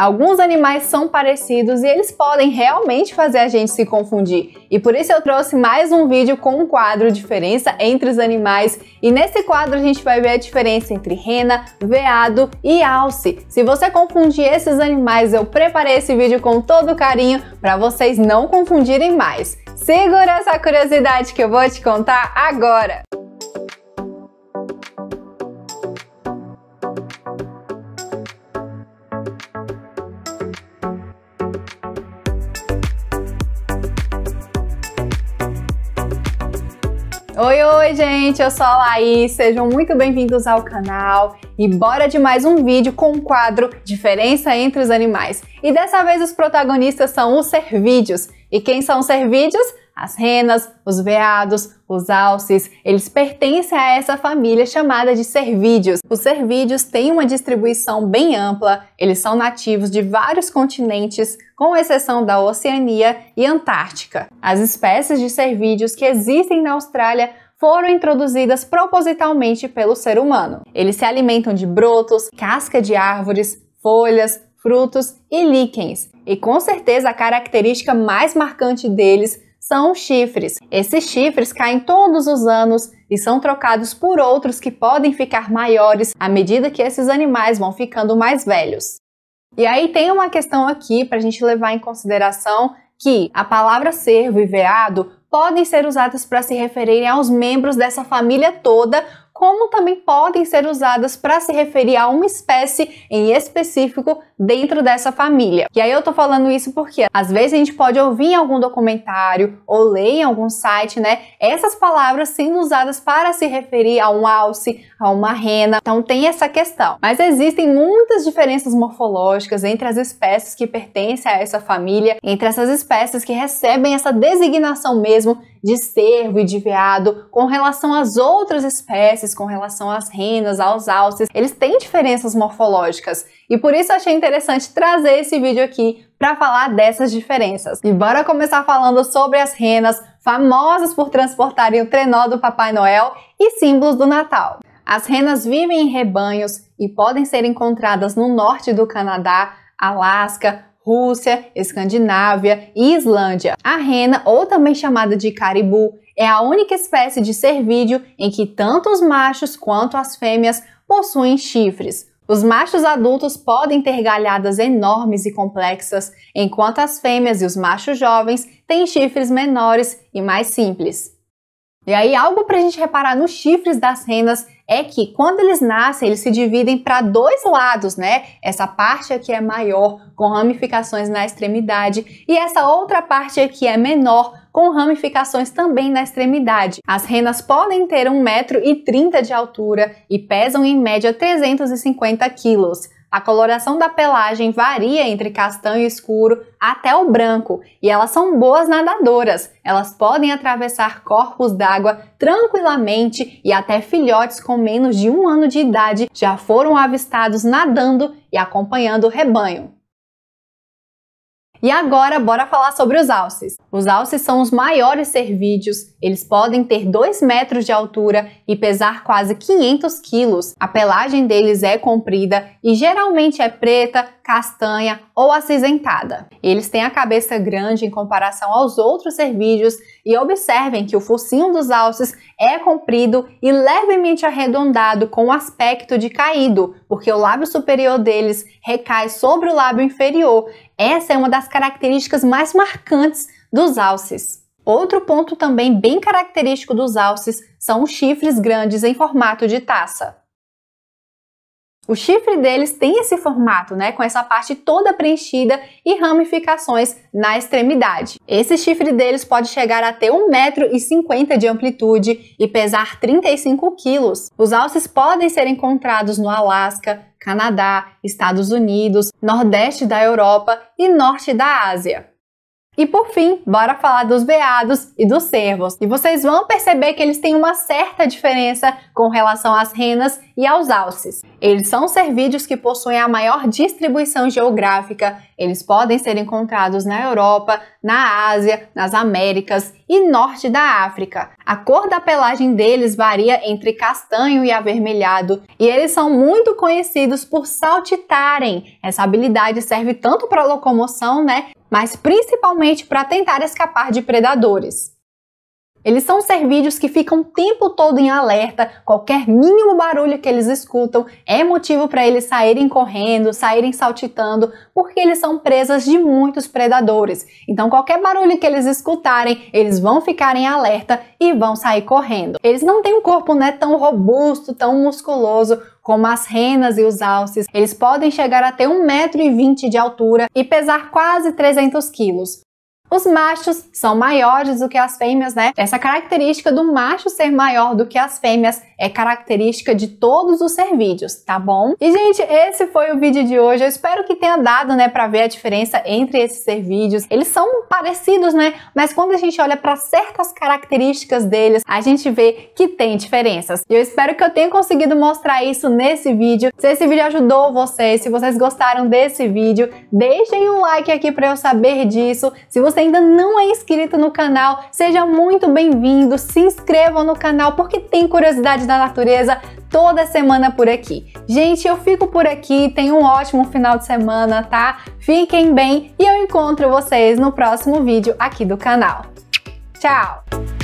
Alguns animais são parecidos e eles podem realmente fazer a gente se confundir. E por isso eu trouxe mais um vídeo com um quadro diferença entre os animais. E nesse quadro a gente vai ver a diferença entre rena, veado e alce. Se você confundir esses animais, eu preparei esse vídeo com todo carinho para vocês não confundirem mais. Segura essa curiosidade que eu vou te contar agora! Oi, oi, gente! Eu sou a Laís, sejam muito bem-vindos ao canal e bora de mais um vídeo com o quadro Diferença entre os Animais. E dessa vez os protagonistas são os cervídeos. E quem são os cervídeos? As renas, os veados, os alces, eles pertencem a essa família chamada de cervídeos. Os cervídeos têm uma distribuição bem ampla, eles são nativos de vários continentes, com exceção da Oceania e Antártica. As espécies de cervídeos que existem na Austrália foram introduzidas propositalmente pelo ser humano. Eles se alimentam de brotos, casca de árvores, folhas, frutos e líquens. E com certeza a característica mais marcante deles são chifres. Esses chifres caem todos os anos e são trocados por outros que podem ficar maiores à medida que esses animais vão ficando mais velhos. E aí tem uma questão aqui para a gente levar em consideração que a palavra servo e veado podem ser usadas para se referirem aos membros dessa família toda como também podem ser usadas para se referir a uma espécie em específico dentro dessa família. E aí eu tô falando isso porque às vezes a gente pode ouvir em algum documentário ou ler em algum site, né, essas palavras sendo usadas para se referir a um alce, a uma rena. Então tem essa questão. Mas existem muitas diferenças morfológicas entre as espécies que pertencem a essa família, entre essas espécies que recebem essa designação mesmo de cervo e de veado, com relação às outras espécies, com relação às renas, aos alces, eles têm diferenças morfológicas. E por isso achei interessante trazer esse vídeo aqui para falar dessas diferenças. E bora começar falando sobre as renas, famosas por transportarem o trenó do Papai Noel e símbolos do Natal. As renas vivem em rebanhos e podem ser encontradas no norte do Canadá, Alasca, Rússia, Escandinávia e Islândia. A rena, ou também chamada de caribu, é a única espécie de cervídeo em que tanto os machos quanto as fêmeas possuem chifres. Os machos adultos podem ter galhadas enormes e complexas, enquanto as fêmeas e os machos jovens têm chifres menores e mais simples. E aí, algo para a gente reparar nos chifres das renas é que quando eles nascem, eles se dividem para dois lados, né? Essa parte aqui é maior, com ramificações na extremidade, e essa outra parte aqui é menor, com ramificações também na extremidade. As renas podem ter 1,30m de altura e pesam em média 350 kg. A coloração da pelagem varia entre castanho escuro até o branco e elas são boas nadadoras. Elas podem atravessar corpos d'água tranquilamente e até filhotes com menos de um ano de idade já foram avistados nadando e acompanhando o rebanho. E agora, bora falar sobre os alces. Os alces são os maiores servídeos, eles podem ter 2 metros de altura e pesar quase 500 quilos. A pelagem deles é comprida e geralmente é preta, castanha ou acinzentada. Eles têm a cabeça grande em comparação aos outros servídeos e observem que o focinho dos alces é comprido e levemente arredondado com o aspecto de caído, porque o lábio superior deles recai sobre o lábio inferior essa é uma das características mais marcantes dos alces. Outro ponto também bem característico dos alces são os chifres grandes em formato de taça. O chifre deles tem esse formato, né, com essa parte toda preenchida e ramificações na extremidade. Esse chifre deles pode chegar até 1,50m de amplitude e pesar 35 quilos. Os alces podem ser encontrados no Alasca, Canadá, Estados Unidos, Nordeste da Europa e Norte da Ásia. E por fim, bora falar dos veados e dos cervos. E vocês vão perceber que eles têm uma certa diferença com relação às renas e aos alces. Eles são cervídeos que possuem a maior distribuição geográfica. Eles podem ser encontrados na Europa, na Ásia, nas Américas e norte da África. A cor da pelagem deles varia entre castanho e avermelhado, e eles são muito conhecidos por saltitarem. Essa habilidade serve tanto para locomoção, né, mas principalmente para tentar escapar de predadores. Eles são servídeos que ficam o tempo todo em alerta, qualquer mínimo barulho que eles escutam é motivo para eles saírem correndo, saírem saltitando, porque eles são presas de muitos predadores. Então, qualquer barulho que eles escutarem, eles vão ficar em alerta e vão sair correndo. Eles não têm um corpo né, tão robusto, tão musculoso como as renas e os alces, eles podem chegar até 1,20m de altura e pesar quase 300 quilos. Os machos são maiores do que as fêmeas, né? Essa característica do macho ser maior do que as fêmeas é característica de todos os servídeos, tá bom? E gente, esse foi o vídeo de hoje. Eu espero que tenha dado, né, para ver a diferença entre esses servídeos. Eles são parecidos, né? Mas quando a gente olha para certas características deles, a gente vê que tem diferenças. E eu espero que eu tenha conseguido mostrar isso nesse vídeo. Se esse vídeo ajudou vocês, se vocês gostaram desse vídeo, deixem um like aqui para eu saber disso. Se você você ainda não é inscrito no canal, seja muito bem-vindo, se inscreva no canal porque tem curiosidade da natureza toda semana por aqui. Gente, eu fico por aqui, tenha um ótimo final de semana, tá? Fiquem bem e eu encontro vocês no próximo vídeo aqui do canal. Tchau!